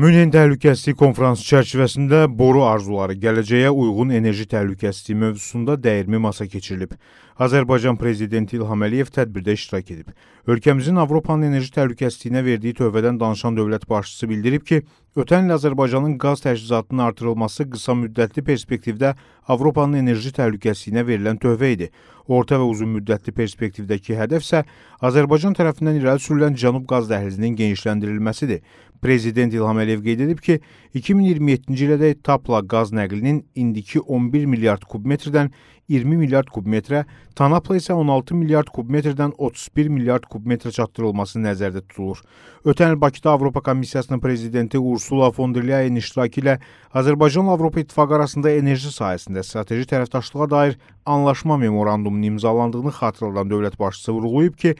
Münhen Təhlükəsizlik Konfransı çərçivəsində boru arzuları gələcəyə uyğun enerji təhlükəsizliyi mövzusunda dəyirmi masa keçirilib. Azərbaycan prezidenti İlham Əliyev tədbirdə iştirak edib. Ölkəmizin Avropanın enerji təhlükəsizliyinə verdiyi tövbədən danışan dövlət başçısı bildirib ki, ötən il Azərbaycanın qaz təchizatının artırılması qısa müddətli perspektivdə Avropanın enerji təhlükəsizliyinə verilən tövbə idi. Orta və uzun müddətli perspektivdəki hədəf isə Azərbaycan tərəfindən irəli sürülən Cənub qaz dəhlizinin genişləndirilməsidir. Prezident İlham Əliyev qeyd edib ki, 2027-ci ilədək TAP-la qaz nəqlinin indiki 11 milyard kubmetrdən 20 milyard kubmetrə, TANAP-la isə 16 milyard kubmetrdən 31 milyard kubmetrə çatdırılması nəzərdə tutulur. Ötən il Bakıda Avropa Komissiyasının prezidenti Ursula von der Leyen iştirakı ilə Azərbaycanla Avropa İttifaqı arasında enerji sahəsində strateji tərəfdaşlığa dair anlaşma memorandumunu imzalandığını xatırladan dövlət başçısı vurğulayıb ki,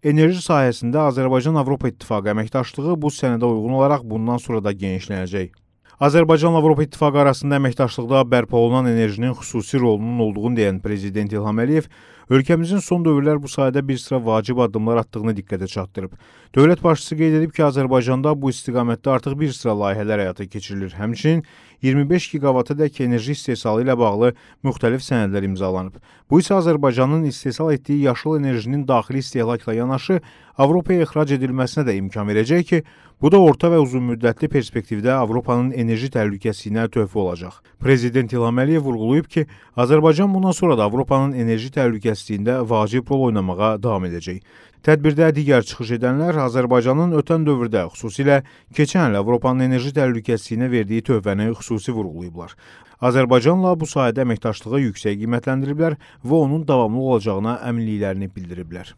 Enerji sahəsində Azərbaycan-Avropa İttifaqı əməkdaşlığı bu sənədə uyğun olaraq bundan sonra da genişlənəcək. Azərbaycanla Avropa İttifaqı arasında əməkdaşlıqda bərpa olunan enerjinin xüsusi rolunun olduğunu deyən prezident İlham Əliyev ölkəmizin son dövrlər bu sahədə bir sıra vacib addımlar atdığını diqqətə çatdırıb. Dövlət başçısı qeyd edib ki, Azərbaycanda bu istiqamətdə artıq bir sıra layihələr həyata keçirilir. Həmçinin 25 giqavatadək enerji istehsalı ilə bağlı müxtəlif sənədlər imzalanıb. Bu isə Azərbaycanın istehsal etdiyi yaşıl enerjinin daxili istehlakla yanaşı Avropaya ixrac edilməsinə də imkan verəcək ki, bu da orta və uzunmüddətli perspektivdə Avropanın enerji təhlükəsizliyinə töhfə olacaq. Prezident İlham Əliyev vurğulayıb ki, Azərbaycan bundan sonra da Avropanın enerji təhlükəsizliyinə təhlükəsizliyində vacib rol oynamağa davam edəcək. Tədbirdə digər çıxış edənlər Azərbaycanın ötən dövrdə, xüsusilə keçən il Avropanın enerji təhlükəsizliyinə verdiyi töhfəni xüsusi vurğulayıblar. Azərbaycanla bu sahədə əməkdaşlığı yüksək qiymətləndiriblər və onun davamlı olacağına əminliklərini bildiriblər.